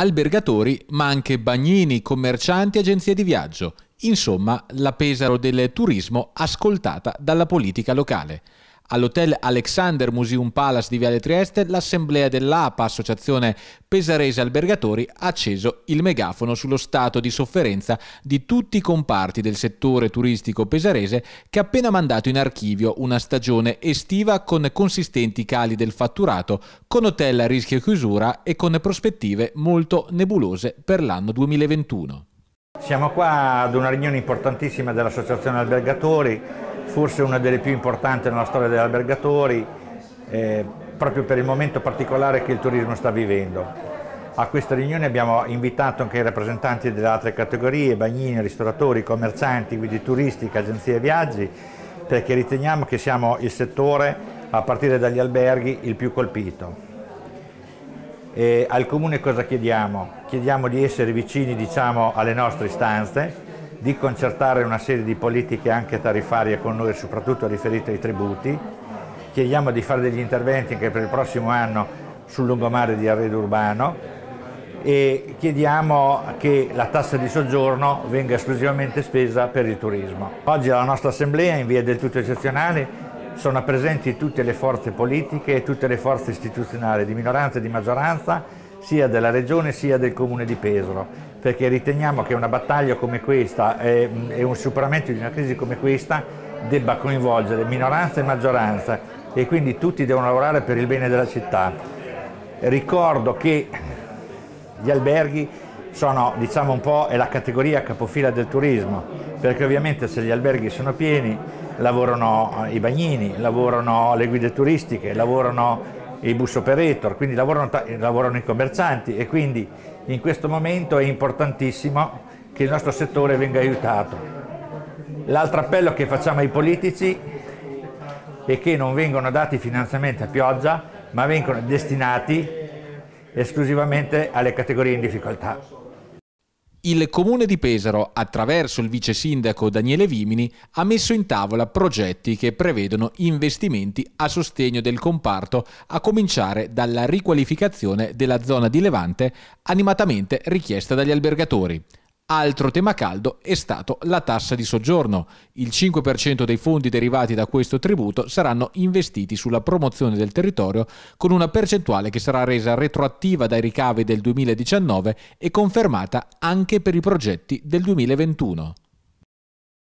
albergatori, ma anche bagnini, commercianti, agenzie di viaggio. Insomma, la Pesaro del turismo ascoltata dalla politica locale. All'hotel Alexander Museum Palace di Viale Trieste l'assemblea dell'APA, Associazione Pesarese Albergatori, ha acceso il megafono sullo stato di sofferenza di tutti i comparti del settore turistico pesarese che ha appena mandato in archivio una stagione estiva con consistenti cali del fatturato, con hotel a rischio chiusura e con prospettive molto nebulose per l'anno 2021. Siamo qua ad una riunione importantissima dell'Associazione Albergatori forse una delle più importanti nella storia degli albergatori, eh, proprio per il momento particolare che il turismo sta vivendo. A questa riunione abbiamo invitato anche i rappresentanti delle altre categorie, bagnini, ristoratori, commercianti, guidi turistiche, agenzie e viaggi, perché riteniamo che siamo il settore, a partire dagli alberghi, il più colpito. E al Comune cosa chiediamo? Chiediamo di essere vicini diciamo, alle nostre istanze, di concertare una serie di politiche anche tarifarie con noi, soprattutto riferite ai tributi. Chiediamo di fare degli interventi anche per il prossimo anno sul lungomare di Arredo Urbano e chiediamo che la tassa di soggiorno venga esclusivamente spesa per il turismo. Oggi alla nostra assemblea, in via del tutto eccezionale, sono presenti tutte le forze politiche e tutte le forze istituzionali di minoranza e di maggioranza sia della regione sia del comune di Pesaro, perché riteniamo che una battaglia come questa e, e un superamento di una crisi come questa debba coinvolgere minoranza e maggioranza e quindi tutti devono lavorare per il bene della città. Ricordo che gli alberghi sono diciamo un po' la categoria capofila del turismo, perché ovviamente se gli alberghi sono pieni lavorano eh, i bagnini, lavorano le guide turistiche, lavorano i bus operator, quindi lavorano, lavorano i commercianti e quindi in questo momento è importantissimo che il nostro settore venga aiutato. L'altro appello che facciamo ai politici è che non vengono dati finanziamenti a pioggia, ma vengono destinati esclusivamente alle categorie in difficoltà. Il comune di Pesaro, attraverso il vice sindaco Daniele Vimini, ha messo in tavola progetti che prevedono investimenti a sostegno del comparto, a cominciare dalla riqualificazione della zona di Levante, animatamente richiesta dagli albergatori. Altro tema caldo è stato la tassa di soggiorno. Il 5% dei fondi derivati da questo tributo saranno investiti sulla promozione del territorio con una percentuale che sarà resa retroattiva dai ricavi del 2019 e confermata anche per i progetti del 2021.